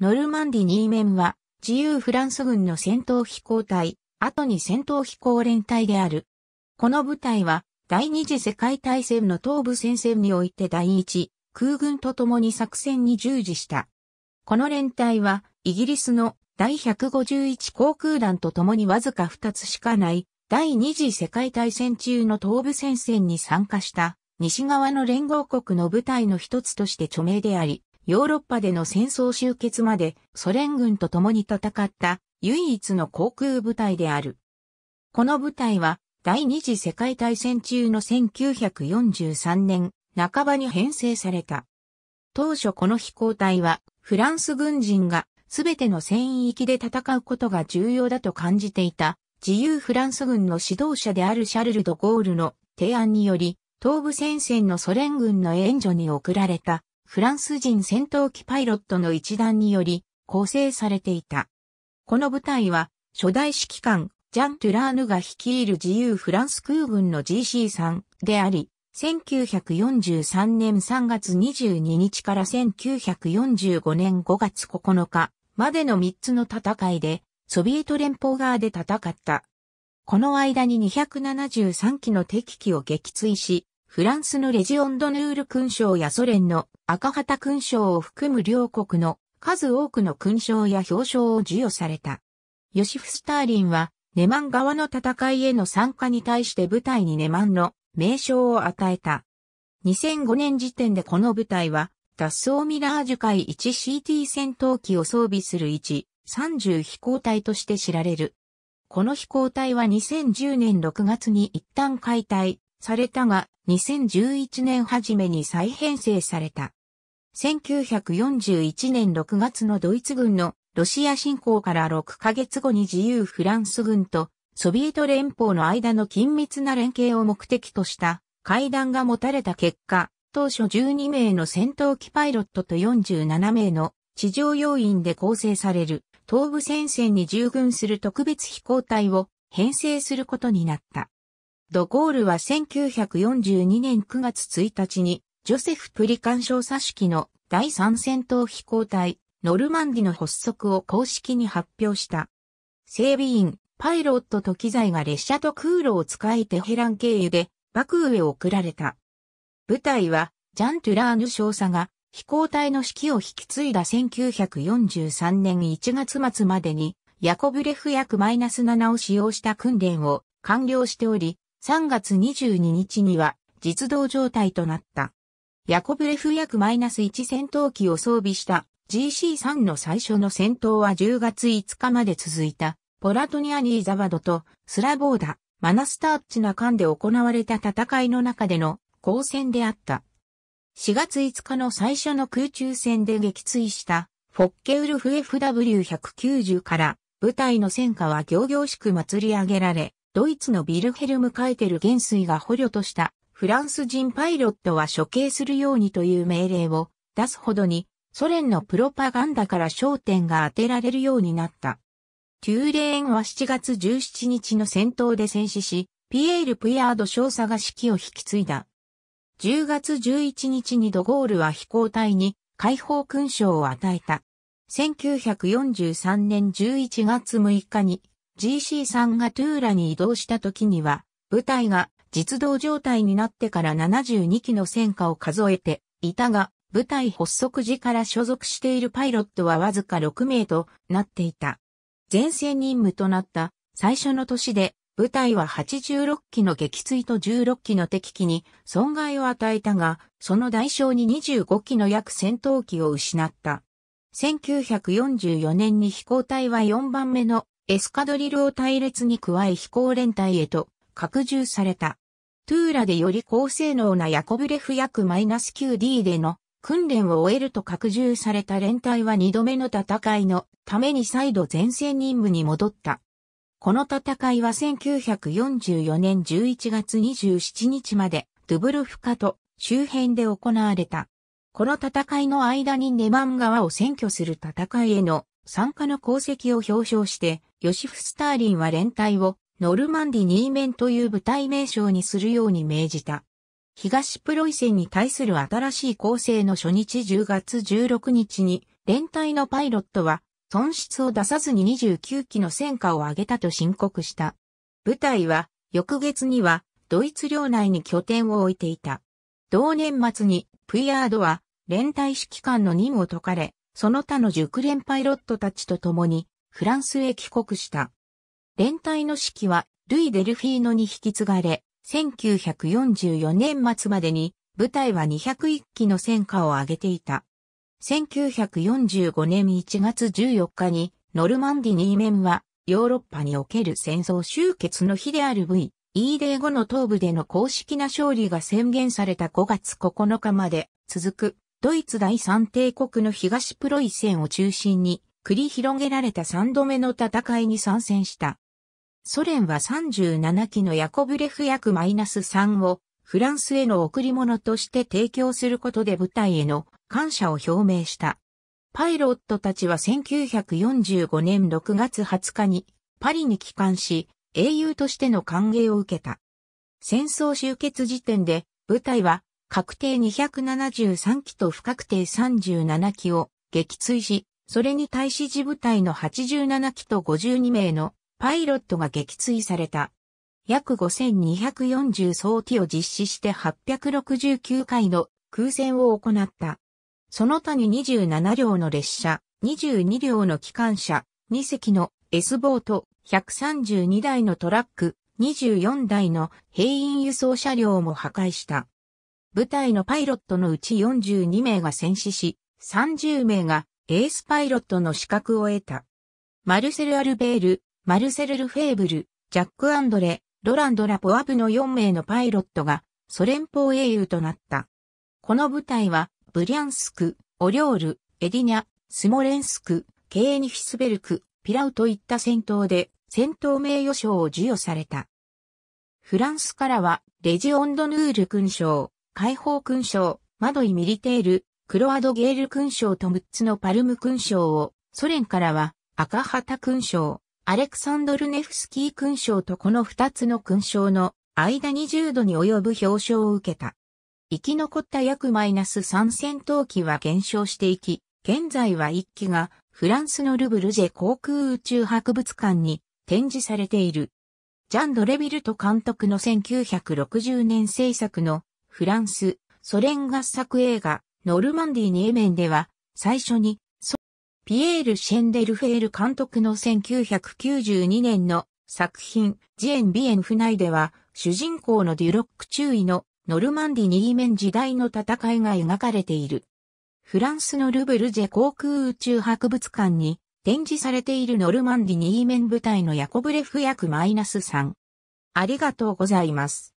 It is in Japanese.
ノルマンディ2面は、自由フランス軍の戦闘飛行隊、後に戦闘飛行連隊である。この部隊は、第二次世界大戦の東部戦線において第一、空軍と共に作戦に従事した。この連隊は、イギリスの第151航空団と共にわずか2つしかない第二次世界大戦中の東部戦線に参加した西側の連合国の部隊の一つとして著名であり、ヨーロッパでの戦争終結までソ連軍と共に戦った唯一の航空部隊である。この部隊は第二次世界大戦中の1943年半ばに編成された。当初この飛行隊はフランス軍人が全ての戦域で戦うことが重要だと感じていた自由フランス軍の指導者であるシャルル・ド・ゴールの提案により東部戦線のソ連軍の援助に送られたフランス人戦闘機パイロットの一団により構成されていた。この部隊は初代指揮官ジャン・トゥラーヌが率いる自由フランス空軍の g c さんであり、1943年3月22日から1945年5月9日までの3つの戦いで、ソビエト連邦側で戦った。この間に273機の敵機を撃墜し、フランスのレジオンドヌール勲章やソ連の赤旗勲章を含む両国の数多くの勲章や表彰を授与された。ヨシフ・スターリンは、ネマン側の戦いへの参加に対して部隊にネマンの名称を与えた。2005年時点でこの部隊は、脱走ミラージュ海 1CT 戦闘機を装備する1、30飛行隊として知られる。この飛行隊は2010年6月に一旦解体されたが、2011年初めに再編成された。1941年6月のドイツ軍のロシア侵攻から6ヶ月後に自由フランス軍とソビエト連邦の間の緊密な連携を目的とした会談が持たれた結果、当初12名の戦闘機パイロットと47名の地上要員で構成される東部戦線に従軍する特別飛行隊を編成することになった。ドゴールは1942年9月1日に、ジョセフ・プリカン少佐式の第3戦闘飛行隊、ノルマンディの発足を公式に発表した。整備員、パイロットと機材が列車と空路を使えてヘラン経由で、爆上へ送られた。部隊は、ジャン・トゥラーヌ少佐が、飛行隊の指揮を引き継いだ1943年1月末までに、ヤコブレフ約マイナス7を使用した訓練を完了しており、3月22日には実動状態となった。ヤコブレフ約 -1 戦闘機を装備した GC3 の最初の戦闘は10月5日まで続いた、ポラトニアニーザバドとスラボーダ、マナスターッチナ間で行われた戦いの中での交戦であった。4月5日の最初の空中戦で撃墜したフォッケウルフ FW190 から部隊の戦果は行々しく祭り上げられ、ドイツのビルヘルム・カイテル元帥が捕虜としたフランス人パイロットは処刑するようにという命令を出すほどにソ連のプロパガンダから焦点が当てられるようになった。テューレーンは7月17日の戦闘で戦死し、ピエール・プヤード少佐が指揮を引き継いだ。10月11日にドゴールは飛行隊に解放勲章を与えた。1943年11月6日に GC さんがトゥーラに移動した時には、部隊が実動状態になってから72機の戦果を数えていたが、部隊発足時から所属しているパイロットはわずか6名となっていた。前線任務となった最初の年で、部隊は86機の撃墜と16機の敵機に損害を与えたが、その代償に25機の約戦闘機を失った。1944年に飛行隊は4番目のエスカドリルを隊列に加え飛行連隊へと拡充された。トゥーラでより高性能なヤコブレフ約 -9D での訓練を終えると拡充された連隊は2度目の戦いのために再度前線任務に戻った。この戦いは1944年11月27日までドゥブルフカと周辺で行われた。この戦いの間にネマン川を占拠する戦いへの参加の功績を表彰して、ヨシフ・スターリンは連隊をノルマンディ・ニーメンという部隊名称にするように命じた。東プロイセンに対する新しい構成の初日10月16日に、連隊のパイロットは、損失を出さずに29機の戦果を上げたと申告した。部隊は、翌月には、ドイツ領内に拠点を置いていた。同年末に、プイヤードは、連隊指揮官の任を解かれ、その他の熟練パイロットたちと共にフランスへ帰国した。連隊の指揮はルイ・デルフィーノに引き継がれ、1944年末までに部隊は201機の戦果を上げていた。1945年1月14日にノルマンディニーメンはヨーロッパにおける戦争終結の日である V、E デー後の東部での公式な勝利が宣言された5月9日まで続くドイツ第三帝国の東プロイセンを中心に繰り広げられた三度目の戦いに参戦した。ソ連は37機のヤコブレフ約 -3 をフランスへの贈り物として提供することで部隊への感謝を表明した。パイロットたちは1945年6月20日にパリに帰還し、英雄としての歓迎を受けた。戦争終結時点で部隊は確定273機と不確定37機を撃墜し、それに対し自部隊の87機と52名のパイロットが撃墜された。約5240装置を実施して869回の空戦を行った。その他に27両の列車、22両の機関車、2隻の S ボート、132台のトラック、24台の兵員輸送車両も破壊した。部隊のパイロットのうち42名が戦死し、30名がエースパイロットの資格を得た。マルセル・アルベール、マルセル・ルフェーブル、ジャック・アンドレ、ロランド・ラポアブの4名のパイロットがソ連邦英雄となった。この部隊は、ブリャンスク、オリョール、エディニャ、スモレンスク、ケーニフィスベルク、ピラウといった戦闘で戦闘名誉賞を授与された。フランスからは、レジオンドヌール勲章、解放勲章、マドイ・ミリテール、クロアド・ゲール勲章と6つのパルム勲章を、ソ連からは赤旗勲章、アレクサンドル・ネフスキー勲章とこの2つの勲章の間20度に及ぶ表彰を受けた。生き残った約マイナス3戦闘機は減少していき、現在は1機がフランスのルブルジェ航空宇宙博物館に展示されている。ジャン・ドレビルト監督の1960年制作のフランス、ソ連合作映画、ノルマンディ・ニエメンでは、最初に、ピエール・シェンデルフェール監督の1992年の作品、ジエン・ビエン・フナイでは、主人公のデュロック中尉のノルマンディ・ニーメン時代の戦いが描かれている。フランスのルブルジェ航空宇宙博物館に展示されているノルマンディ・ニーメン部隊のヤコブレフ役マイナス -3。ありがとうございます。